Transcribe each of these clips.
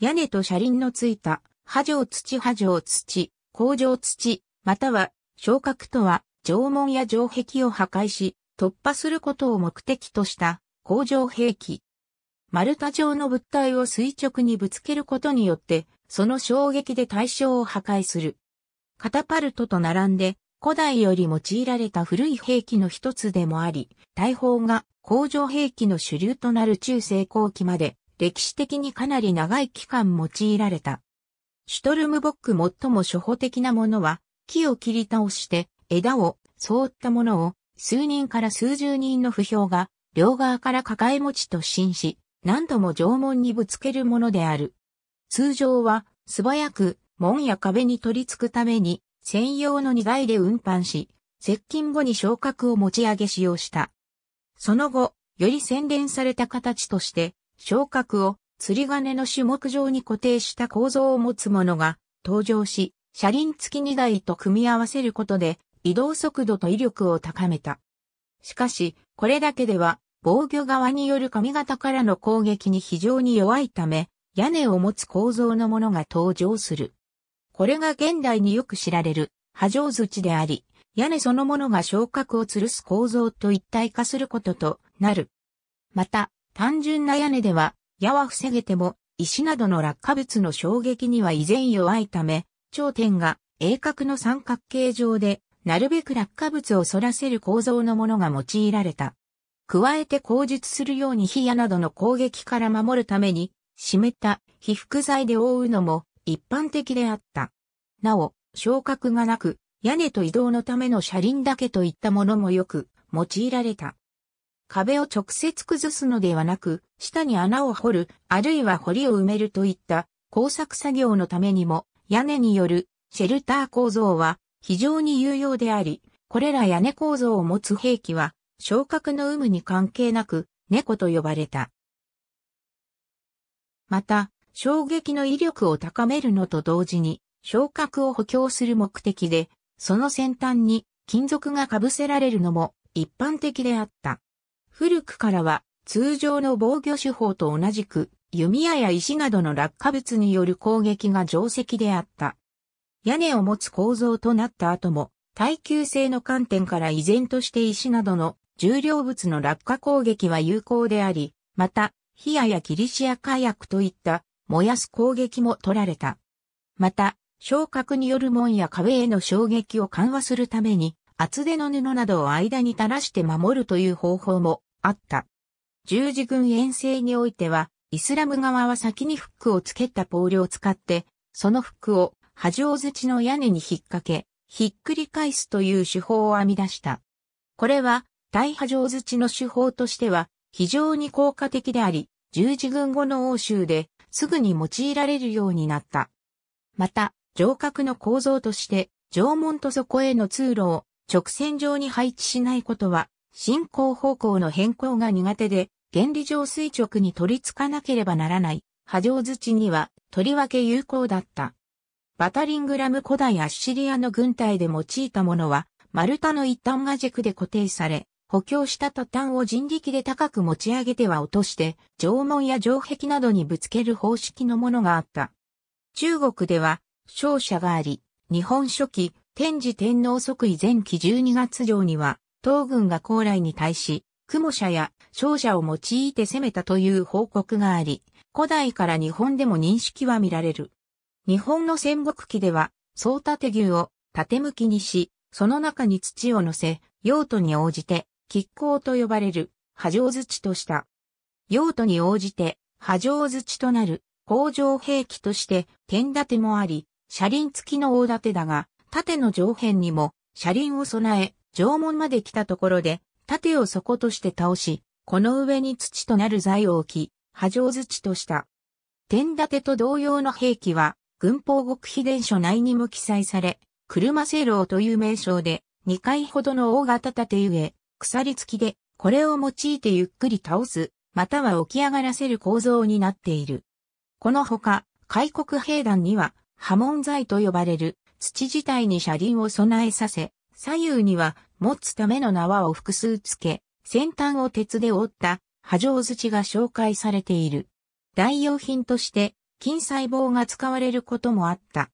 屋根と車輪のついた、波状土波状土、工場土、または、昇格とは、縄文や城壁を破壊し、突破することを目的とした工場兵器。丸太状の物体を垂直にぶつけることによって、その衝撃で対象を破壊する。カタパルトと並んで、古代より用いられた古い兵器の一つでもあり、大砲が工場兵器の主流となる中世後期まで歴史的にかなり長い期間用いられた。シュトルムボック最も初歩的なものは、木を切り倒して枝をそうったものを数人から数十人の不評が両側から抱え持ちと信し、何度も縄文にぶつけるものである。通常は素早く門や壁に取り付くために専用の荷台で運搬し、接近後に昇格を持ち上げ使用した。その後、より洗練された形として昇格を釣り鐘の種目上に固定した構造を持つものが登場し、車輪付き2台と組み合わせることで移動速度と威力を高めた。しかし、これだけでは防御側による髪型からの攻撃に非常に弱いため、屋根を持つ構造のものが登場する。これが現代によく知られる波状槌であり、屋根そのものが昇格を吊るす構造と一体化することとなる。また、単純な屋根では、矢は防げても、石などの落下物の衝撃には依然弱いため、頂点が鋭角の三角形状で、なるべく落下物を反らせる構造のものが用いられた。加えて口述するように火矢などの攻撃から守るために、湿った被覆材で覆うのも一般的であった。なお、昇格がなく、屋根と移動のための車輪だけといったものもよく用いられた。壁を直接崩すのではなく、下に穴を掘る、あるいは堀を埋めるといった工作作業のためにも、屋根によるシェルター構造は非常に有用であり、これら屋根構造を持つ兵器は、昇格の有無に関係なく、猫と呼ばれた。また、衝撃の威力を高めるのと同時に、昇格を補強する目的で、その先端に金属が被せられるのも一般的であった。古くからは通常の防御手法と同じく弓矢や石などの落下物による攻撃が定石であった。屋根を持つ構造となった後も耐久性の観点から依然として石などの重量物の落下攻撃は有効であり、また、火アやキリシア火薬といった燃やす攻撃も取られた。また、昇格による門や壁への衝撃を緩和するために、厚手の布などを間に垂らして守るという方法もあった。十字軍遠征においては、イスラム側は先にフックをつけたポールを使って、そのフックを波状槌の屋根に引っ掛け、ひっくり返すという手法を編み出した。これは、大波状槌の手法としては、非常に効果的であり、十字軍後の欧州ですぐに用いられるようになった。また、城郭の構造として、城門とそこへの通路を直線上に配置しないことは、進行方向の変更が苦手で、原理上垂直に取り付かなければならない、波状土には、とりわけ有効だった。バタリングラム古代アッシリアの軍隊で用いたものは、丸太の一端が軸で固定され、補強した途端を人力で高く持ち上げては落として、縄文や城壁などにぶつける方式のものがあった。中国では、勝者があり、日本初期、天智天皇即位前期12月上には、東軍が高麗に対し、雲社や勝者を用いて攻めたという報告があり、古代から日本でも認識は見られる。日本の戦国期では、総立牛を縦向きにし、その中に土を乗せ、用途に応じて、亀甲と呼ばれる、波状土とした。用途に応じて、波状土となる、工場兵器として、天立てもあり、車輪付きの大立てだが、盾の上辺にも車輪を備え、縄文まで来たところで、盾を底として倒し、この上に土となる材を置き、波状土とした。天立と同様の兵器は、軍法極秘伝書内にも記載され、車製楼という名称で、2回ほどの大型盾ゆえ、鎖付きで、これを用いてゆっくり倒す、または起き上がらせる構造になっている。このほか、開国兵団には、波紋材と呼ばれる、土自体に車輪を備えさせ、左右には持つための縄を複数つけ、先端を鉄で折った波状土が紹介されている。代用品として金細胞が使われることもあった。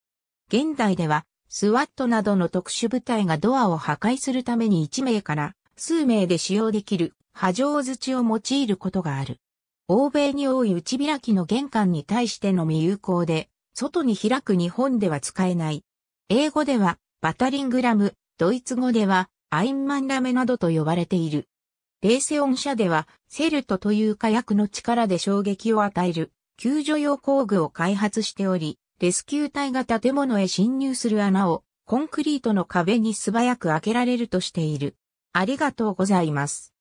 現代では、スワットなどの特殊部隊がドアを破壊するために1名から数名で使用できる波状土を用いることがある。欧米に多い内開きの玄関に対してのみ有効で、外に開く日本では使えない英語ではバタリングラム、ドイツ語ではアインマンラメなどと呼ばれている。レーセオン社ではセルトという火薬の力で衝撃を与える救助用工具を開発しており、レスキュー隊が建物へ侵入する穴をコンクリートの壁に素早く開けられるとしている。ありがとうございます。